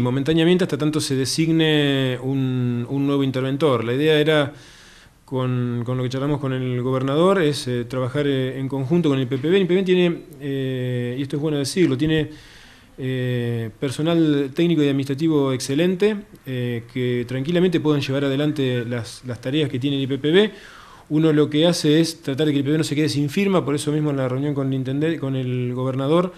momentáneamente hasta tanto se designe un, nuevo interventor. La idea era, con, lo que charlamos con el gobernador, es eh, trabajar eh, en conjunto con el PPB. El PPB tiene, eh, y esto es bueno decirlo, tiene personal técnico y administrativo excelente que tranquilamente pueden llevar adelante las, tareas que tiene el IPPB. Uno lo que hace es tratar de que el IPPB no se quede sin firma, por eso mismo en la reunión con con el gobernador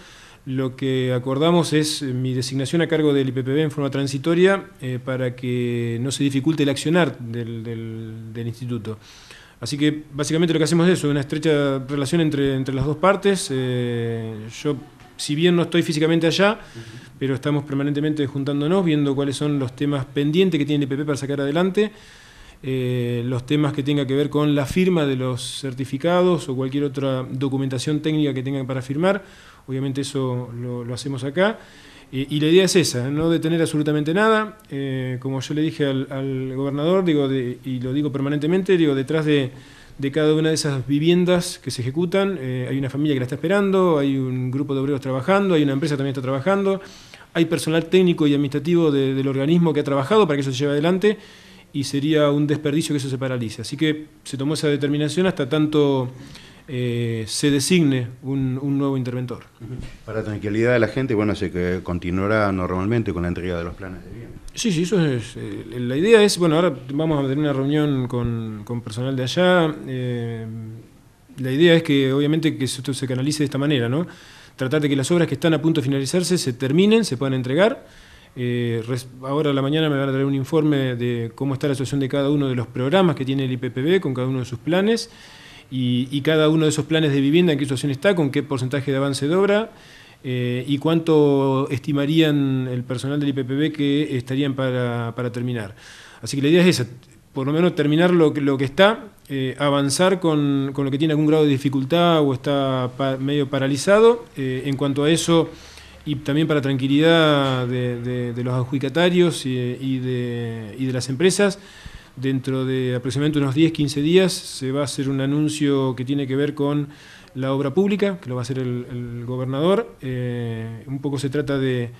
lo que acordamos es eh, mi designación a cargo del IPPB en forma transitoria eh, para que no se dificulte el accionar del, instituto. Así que básicamente lo que hacemos es eso, una estrecha relación entre, las dos partes. Eh, yo, si bien no estoy físicamente allá, pero estamos permanentemente juntándonos, viendo cuáles son los temas pendientes que tiene el IPP para sacar adelante. Eh, los temas que tenga que ver con la firma de los certificados o cualquier otra documentación técnica que tengan para firmar. Obviamente eso lo, hacemos acá. y la idea es esa, ¿eh? no detener absolutamente nada. Eh, como yo le dije al, gobernador, digo y lo digo permanentemente, digo, detrás de, cada una de esas viviendas que se ejecutan, hay una familia que la está esperando, hay un grupo de obreros trabajando, hay una empresa que también está trabajando, hay personal técnico y administrativo del organismo que ha trabajado para que eso se lleve adelante y sería un desperdicio que eso se paralice. Así que se tomó esa determinación hasta tanto eh, se designe un, nuevo interventor. Para tranquilidad de la gente, bueno, se que continuará normalmente con la entrega de los planes de bien Sí, sí, eso es. Eh, la idea es, bueno, ahora vamos a tener una reunión con, personal de allá. Eh, la idea es que, obviamente, que esto se canalice de esta manera, ¿no? Tratar de que las obras que están a punto de finalizarse se terminen, se puedan entregar eh, ahora a la mañana me van a traer un informe de cómo está la situación de cada uno de los programas que tiene el IPPB con cada uno de sus planes y, cada uno de esos planes de vivienda en qué situación está, con qué porcentaje de avance de obra eh, y cuánto estimarían el personal del IPPB que estarían para, terminar. Así que la idea es esa, por lo menos terminar lo que, lo que está, eh, avanzar con, lo que tiene algún grado de dificultad o está medio paralizado. en cuanto a eso y también para tranquilidad de, los adjudicatarios y, de, las empresas. Dentro de aproximadamente unos 10-15 días se va a hacer un anuncio que tiene que ver con la obra pública, que lo va a hacer el, gobernador. Eh, un poco se trata de,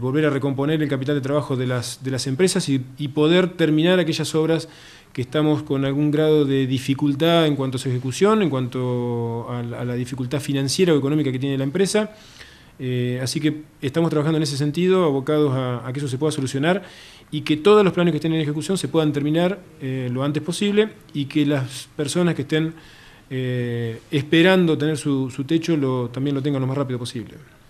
volver a recomponer el capital de trabajo de las, empresas y, poder terminar aquellas obras que estamos con algún grado de dificultad en cuanto a su ejecución, en cuanto a la dificultad financiera o económica que tiene la empresa. Eh, así que estamos trabajando en ese sentido, abocados a, que eso se pueda solucionar y que todos los planes que estén en ejecución se puedan terminar eh, lo antes posible y que las personas que estén eh, esperando tener su, techo también lo tengan lo más rápido posible.